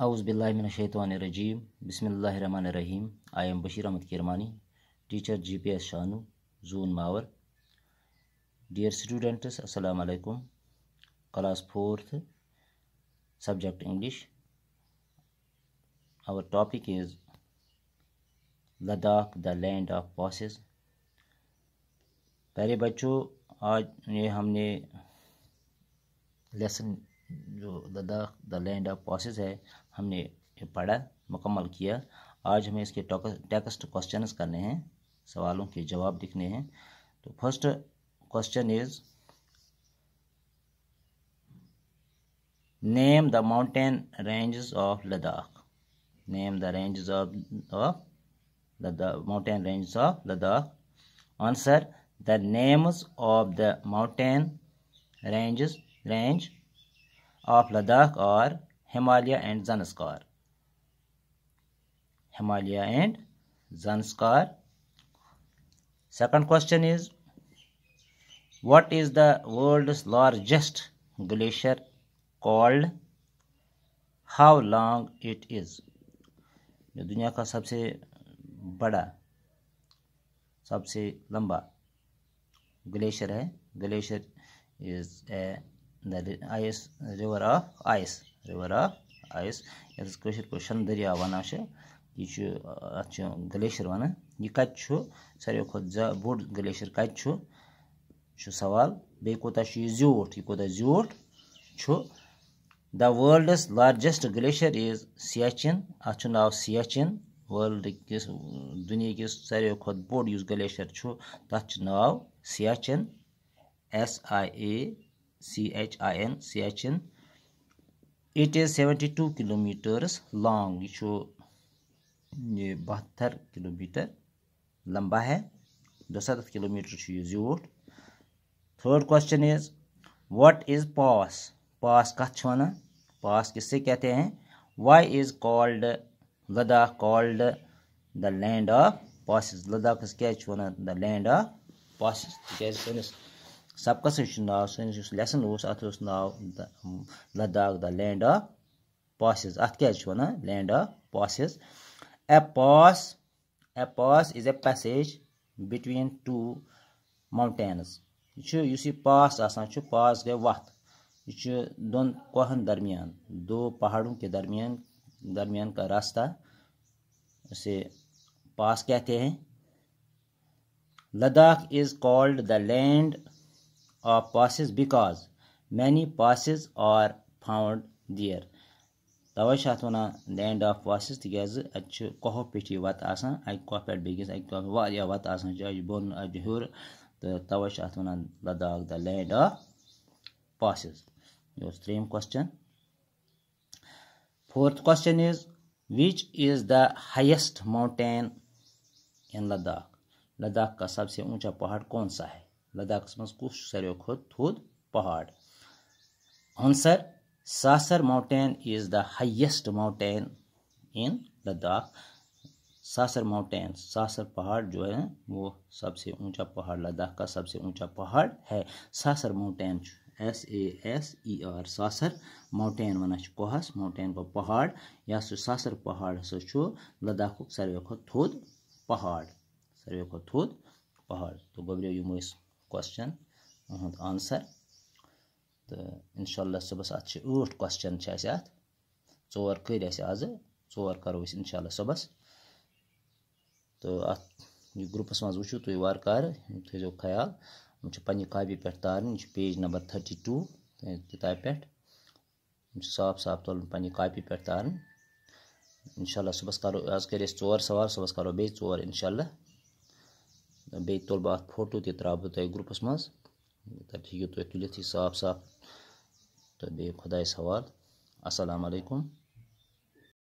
हाउसबिल्लाशैतरजीम रहीम I am Bashir Ahmad Kirmani teacher G P S शानू जून मावर डियर स्टूडेंट्स असलकुम class fourth subject English our topic is Ladakh the land of passes पहले बच्चों आज ये हमने लेसन जो Ladakh the land of passes है हमने पढ़ा मुकम्मल किया आज हमें इसके टेक्स्ट क्वेश्चन करने हैं सवालों के जवाब लिखने हैं तो first question is name the mountain ranges of Ladakh name the ranges of of Ladakh mountain ranges of Ladakh answer the names of the mountain ranges range of Ladakh और Himalaya and Zanskar Himalaya and Zanskar second question is what is the world largest glacier called how long it is जो दुनिया का सबसे बड़ा सबसे लंबा glacier है glacier is a the ice river of ice river of ice yes Kashmir को शंदरिया वाना शे ये चु अच्छे गलेशियर वाना सारे खुद जा बोर्ड गलेशियर सवाल बे कोता शु ज़ूट ये कोता ज़ूट शु the world's largest glacier is Siachen नाव Siachen वर्ल्ड किस दुनिया किस सारे खुद बोर्ड यूज़ गलेशियर शु ताच नाव Siachen S I A H I N C H N it is seventy two kilometres long यह बहत्तर किलोमीटर लंबा है दस किलोमीटर ये जूठ third question is what is pass pass कत वन पास किससे कहते हैं why is called Ladakh called the land of pass Ladakh क्या वन द लैंड ऑफ पास سبقس یُس چھُ ناو سٲنِس یُس لیسَن اوس اَتھ اوس ناو Ladakh the land of passes اَتھ کیٛازِ چھِ وَنان land of passes a pass a pass is a passage between two mountains یہِ چھُ یُس یہِ پاس آسان چھُ پاس گٔے وَتھ یہِ چھُ دۄن کۄہَن درمیان دو پہاڑوں کے درمیان درمیان کا راستہ اسے पास कहते हैं Ladakh is called the land of passes because many passes are found there तवे वन लैंड एंड ऑफ पासिस तेज अह पिठी वत कह पे बेकिस वत बोन हूर तो तवे वन Ladakh the land of passes त्रम question fourth question is which is the highest mountain in Ladakh Ladakh का सबसे ऊंचा पहाड़ कौन सा है لداخس مز کس ساروی کھت تھود پہاڑ answer Saser mountain is the highest mountain in Ladakh Saser mountain Saser पहाड़ जो है वो सबसे ऊंचा पहाड़ लद्दाख का सबसे ऊंचा पहाड़ है Saser mountain S A S E R Saser mountain वन कोहस माउंटेन को पहाड़ या सो सासर पहाड़ सो लद्दाख सारे खो थोद पहाड़ सारे खो थोद पहाड़ तो गबरियो यम क्वेश्चन उहद आंसर तो इनशाला सुबह अत ठ क्वेश्चन कर आज ओर करो इनशाला सुबह तो अत ग्रुपस मज वो तुम वारकार थो ख्याल हम पे कापी पे तारन पेज नंबर थर्टी टू किताब पे साफ साफ तोल पे कापी पे तारन इनशाला सुबह करो आज कर ओर सवाल सुबह करो बे ओर इनशाला बे तुलब अत फोटो ते त्रा बह तुम ग्रुपस मज तब हे तुम तुलित साफ साफ तो बे खुदा सवाल असलकुम